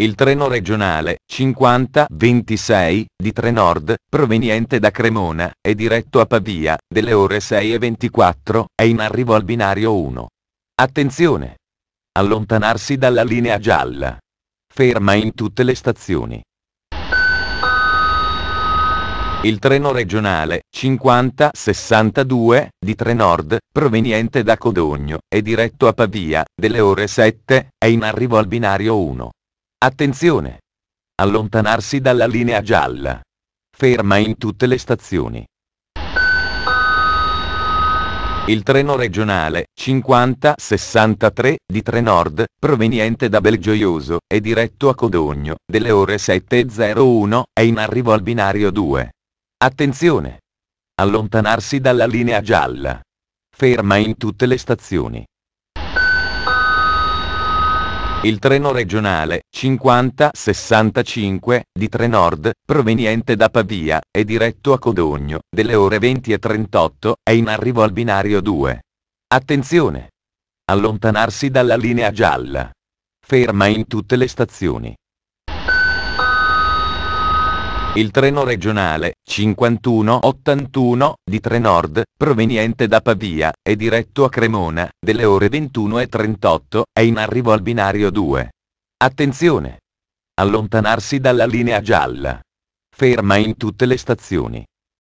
Il treno regionale 5026 di Trenord, proveniente da Cremona, è diretto a Pavia, delle ore 6.24, è in arrivo al binario 1. Attenzione! Allontanarsi dalla linea gialla. Ferma in tutte le stazioni. Il treno regionale 5062 di Trenord, proveniente da Codogno, è diretto a Pavia, delle ore 7, è in arrivo al binario 1. Attenzione! Allontanarsi dalla linea gialla. Ferma in tutte le stazioni. Il treno regionale 5063 di Trenord, proveniente da Belgioioso è diretto a Codogno, delle ore 7.01, è in arrivo al binario 2. Attenzione! Allontanarsi dalla linea gialla. Ferma in tutte le stazioni. Il treno regionale 5065 di Trenord, proveniente da Pavia, è diretto a Codogno, delle ore 20 e 38, è in arrivo al binario 2. Attenzione! Allontanarsi dalla linea gialla. Ferma in tutte le stazioni. Il treno regionale 5181 di Trenord, proveniente da Pavia è diretto a Cremona, delle ore 21.38, è in arrivo al binario 2. Attenzione! Allontanarsi dalla linea gialla. Ferma in tutte le stazioni.